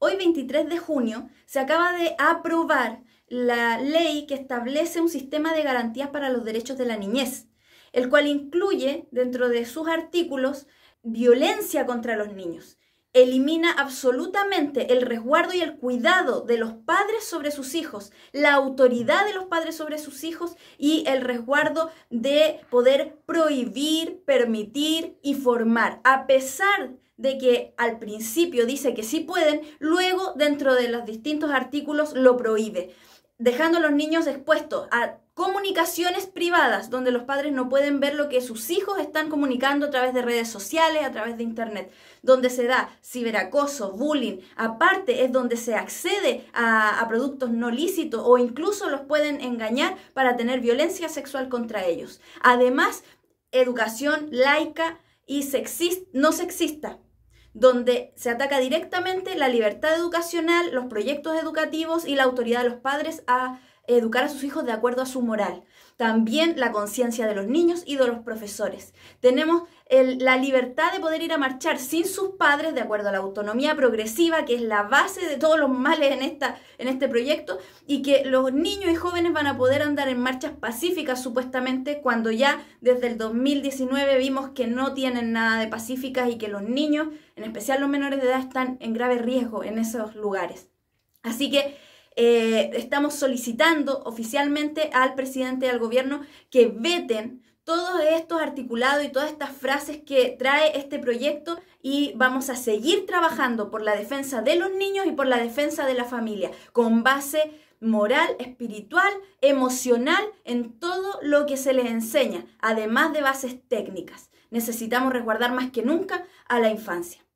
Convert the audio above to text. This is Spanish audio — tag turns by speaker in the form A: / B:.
A: Hoy 23 de junio se acaba de aprobar la ley que establece un sistema de garantías para los derechos de la niñez, el cual incluye dentro de sus artículos violencia contra los niños. Elimina absolutamente el resguardo y el cuidado de los padres sobre sus hijos, la autoridad de los padres sobre sus hijos y el resguardo de poder prohibir, permitir y formar, a pesar de que al principio dice que sí pueden, luego dentro de los distintos artículos lo prohíbe, dejando a los niños expuestos a comunicaciones privadas, donde los padres no pueden ver lo que sus hijos están comunicando a través de redes sociales, a través de Internet, donde se da ciberacoso, bullying, aparte es donde se accede a, productos no lícitos o incluso los pueden engañar para tener violencia sexual contra ellos. Además, educación laica y no sexista, donde se ataca directamente la libertad educacional, los proyectos educativos y la autoridad de los padres a educar a sus hijos de acuerdo a su moral. También la conciencia de los niños y de los profesores. Tenemos la libertad de poder ir a marchar sin sus padres, de acuerdo a la autonomía progresiva, que es la base de todos los males en, esta, en este proyecto, y que los niños y jóvenes van a poder andar en marchas pacíficas, supuestamente, cuando ya desde el 2019 vimos que no tienen nada de pacíficas y que los niños, en especial los menores de edad, están en grave riesgo en esos lugares. Así que eh, estamos solicitando oficialmente al presidente al gobierno que veten todos estos articulados y todas estas frases que trae este proyecto y vamos a seguir trabajando por la defensa de los niños y por la defensa de la familia, con base moral, espiritual, emocional, en todo lo que se les enseña, además de bases técnicas. Necesitamos resguardar más que nunca a la infancia.